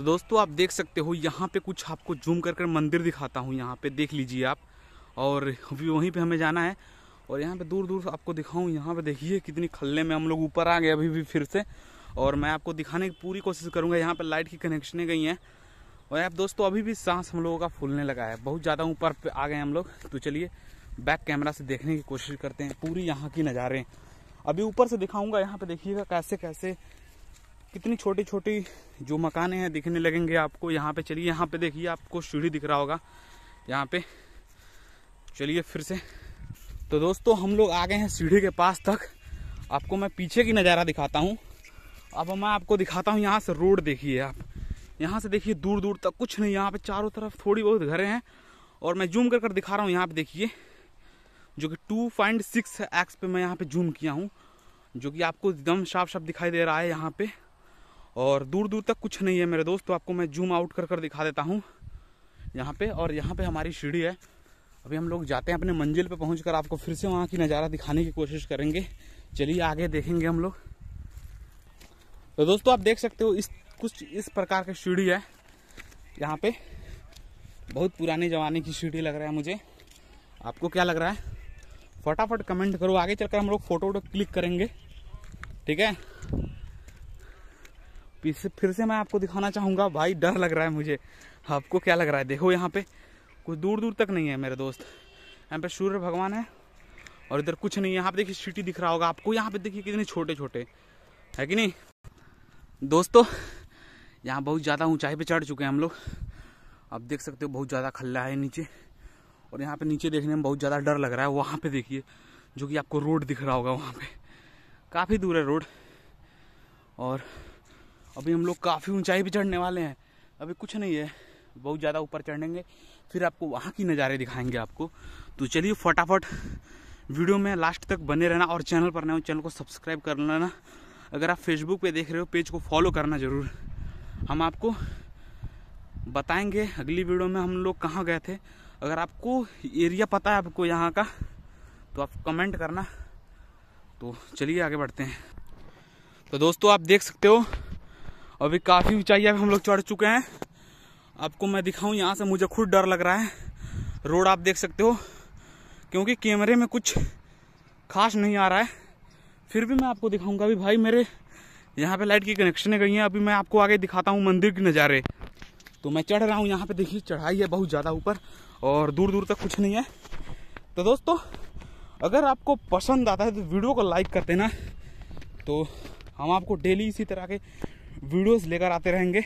तो दोस्तों आप देख सकते हो यहाँ पे कुछ आपको जूम कर कर मंदिर दिखाता हूँ यहाँ पे देख लीजिए आप और अभी वहीं पे हमें जाना है और यहाँ पे दूर दूर आपको दिखाऊँ यहाँ पे देखिए कितनी खल्ले में हम लोग ऊपर आ गए अभी भी फिर से और मैं आपको दिखाने की पूरी कोशिश करूँगा यहाँ पर लाइट की कनेक्शनें गई हैं और आप दोस्तों अभी भी सांस हम लोगों का फूलने लगा है बहुत ज़्यादा ऊपर आ गए हम लोग तो चलिए बैक कैमरा से देखने की कोशिश करते हैं पूरी यहाँ की नज़ारे अभी ऊपर से दिखाऊंगा यहाँ पे देखिएगा कैसे कैसे कितनी छोटी छोटी जो मकाने हैं दिखने लगेंगे आपको यहाँ पे चलिए यहाँ पे देखिए आपको सीढ़ी दिख रहा होगा यहाँ पे चलिए फिर से तो दोस्तों हम लोग आ गए हैं सीढ़ी के पास तक आपको मैं पीछे की नज़ारा दिखाता हूँ अब मैं आपको दिखाता हूँ यहाँ से रोड देखिए आप यहाँ से देखिए दूर दूर तक कुछ नहीं यहाँ पे चारों तरफ थोड़ी बहुत घरें हैं और मैं जूम कर कर दिखा रहा हूँ यहाँ पे देखिए जो कि टू पॉइंट सिक्स एक्स पे मैं यहाँ पे जूम किया हूँ जो कि आपको एकदम साफ साफ दिखाई दे रहा है यहाँ पे और दूर दूर तक कुछ नहीं है मेरे दोस्त तो आपको मैं जूम आउट कर कर दिखा देता हूँ यहाँ पे और यहाँ पे हमारी सीढ़ी है अभी हम लोग जाते हैं अपने मंजिल पे पहुँच कर आपको फिर से वहाँ की नज़ारा दिखाने की कोशिश करेंगे चलिए आगे देखेंगे हम लोग तो दोस्तों आप देख सकते हो इस कुछ इस प्रकार की सीढ़ी है यहाँ पे बहुत पुराने ज़माने की सीढ़ी लग रहा है मुझे आपको क्या लग रहा है फटाफट कमेंट करो आगे चलकर हम लोग फ़ोटो वोटो क्लिक करेंगे ठीक है पीछे फिर से मैं आपको दिखाना चाहूँगा भाई डर लग रहा है मुझे आपको क्या लग रहा है देखो यहाँ पे कुछ दूर दूर तक नहीं है मेरे दोस्त यहाँ पे सूर्य भगवान है और इधर कुछ नहीं है यहाँ पे देखिए सिटी दिख रहा होगा आपको यहाँ पे देखिए कितने छोटे छोटे है कि नहीं दोस्तों यहाँ बहुत ज़्यादा ऊंचाई पर चढ़ चुके हैं हम लोग आप देख सकते हो बहुत ज़्यादा खल्ला है नीचे और यहाँ पर नीचे देखने में बहुत ज़्यादा डर लग रहा है वहाँ पर देखिए जो कि आपको रोड दिख रहा होगा वहाँ पर काफ़ी दूर है रोड और अभी हम लोग काफ़ी ऊंचाई भी चढ़ने वाले हैं अभी कुछ नहीं है बहुत ज़्यादा ऊपर चढ़ेंगे फिर आपको वहाँ की नज़ारे दिखाएंगे आपको तो चलिए फटाफट वीडियो में लास्ट तक बने रहना और चैनल पर नए हो चैनल को सब्सक्राइब कर लेना अगर आप फेसबुक पे देख रहे हो पेज को फॉलो करना ज़रूर हम आपको बताएंगे अगली वीडियो में हम लोग कहाँ गए थे अगर आपको एरिया पता है आपको यहाँ का तो आप कमेंट करना तो चलिए आगे बढ़ते हैं तो दोस्तों आप देख सकते हो अभी काफ़ी ऊंचाई पे हम लोग चढ़ चुके हैं आपको मैं दिखाऊं यहाँ से मुझे खुद डर लग रहा है रोड आप देख सकते हो क्योंकि कैमरे में कुछ खास नहीं आ रहा है फिर भी मैं आपको दिखाऊंगा अभी भाई मेरे यहाँ पे लाइट की कनेक्शनें गई हैं अभी मैं आपको आगे दिखाता हूँ मंदिर के नज़ारे तो मैं चढ़ रहा हूँ यहाँ पे देखिए चढ़ाई है बहुत ज़्यादा ऊपर और दूर दूर तक कुछ नहीं है तो दोस्तों अगर आपको पसंद आता है तो वीडियो को लाइक कर देना तो हम आपको डेली इसी तरह के वीडियोस लेकर आते रहेंगे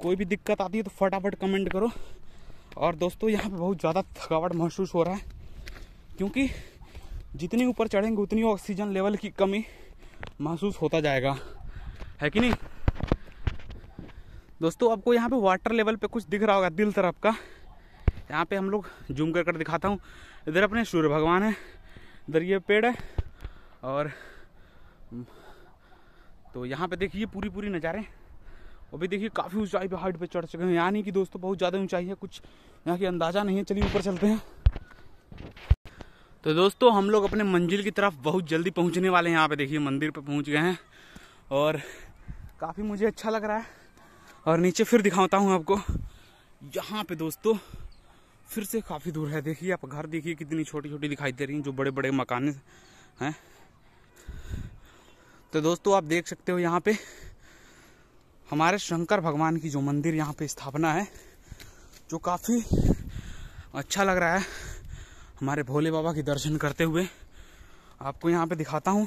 कोई भी दिक्कत आती है तो फटाफट कमेंट करो और दोस्तों यहाँ पे बहुत ज़्यादा थकावट महसूस हो रहा है क्योंकि जितनी ऊपर चढ़ेंगे उतनी ऑक्सीजन लेवल की कमी महसूस होता जाएगा है कि नहीं दोस्तों आपको यहाँ पे वाटर लेवल पे कुछ दिख रहा होगा दिल तरफ का यहाँ पे हम लोग जूम कर कर दिखाता हूँ इधर अपने सूर्य भगवान है इधर ये पेड़ है और तो यहाँ पे देखिए पूरी पूरी नज़ारे और भी देखिए काफ़ी ऊंचाई पे हाइट पे चढ़ चुके हैं यानी कि दोस्तों बहुत ज़्यादा ऊंचाई है कुछ यहाँ की अंदाज़ा नहीं है चलिए ऊपर चलते हैं तो दोस्तों हम लोग अपने मंजिल की तरफ बहुत जल्दी पहुँचने वाले हैं यहाँ पे देखिए मंदिर पर पहुँच गए हैं और काफ़ी मुझे अच्छा लग रहा है और नीचे फिर दिखाता हूँ आपको यहाँ पे दोस्तों फिर से काफ़ी दूर है देखिए आप घर देखिए कितनी छोटी छोटी दिखाई दे रही हैं जो बड़े बड़े मकान हैं तो दोस्तों आप देख सकते हो यहाँ पे हमारे शंकर भगवान की जो मंदिर यहाँ पे स्थापना है जो काफ़ी अच्छा लग रहा है हमारे भोले बाबा के दर्शन करते हुए आपको यहाँ पे दिखाता हूँ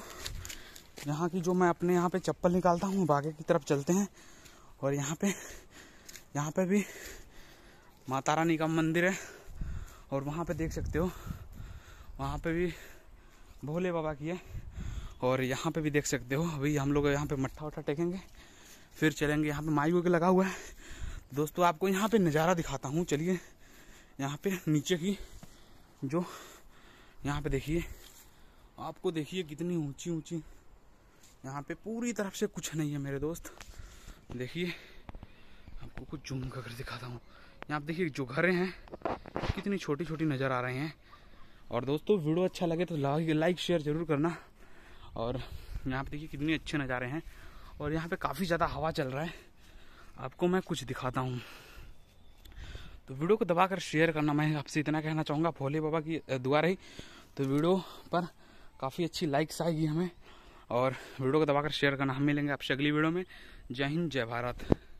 यहाँ की जो मैं अपने यहाँ पे चप्पल निकालता हूँ बागे की तरफ चलते हैं और यहाँ पे यहाँ पे भी माता रानी का मंदिर है और वहाँ पे देख सकते हो वहाँ पे भी भोले बाबा की है और यहाँ पे भी देख सकते हो अभी हम लोग यहाँ पे मट्ठा वट्ठा टेकेंगे फिर चलेंगे यहाँ पे माई वगैरह लगा हुआ है दोस्तों आपको यहाँ पे नज़ारा दिखाता हूँ चलिए यहाँ पे नीचे की जो यहाँ पे देखिए आपको देखिए कितनी ऊंची ऊंची यहाँ पे पूरी तरफ से कुछ नहीं है मेरे दोस्त देखिए आपको कुछ जूम कर दिखाता हूँ यहाँ पे देखिए जो घर हैं कितनी छोटी छोटी नज़र आ रहे हैं और दोस्तों वीडियो अच्छा लगे तो लाइक शेयर ज़रूर करना और यहाँ पे देखिए कितने अच्छे नज़ारे हैं और यहाँ पे काफ़ी ज़्यादा हवा चल रहा है आपको मैं कुछ दिखाता हूँ तो वीडियो को दबाकर शेयर करना मैं आपसे इतना कहना चाहूँगा भोले बाबा की दुआ रही तो वीडियो पर काफ़ी अच्छी लाइक्स आएगी हमें और वीडियो को दबाकर शेयर करना हम मिलेंगे आपसे अगली वीडियो में जय हिंद जय भारत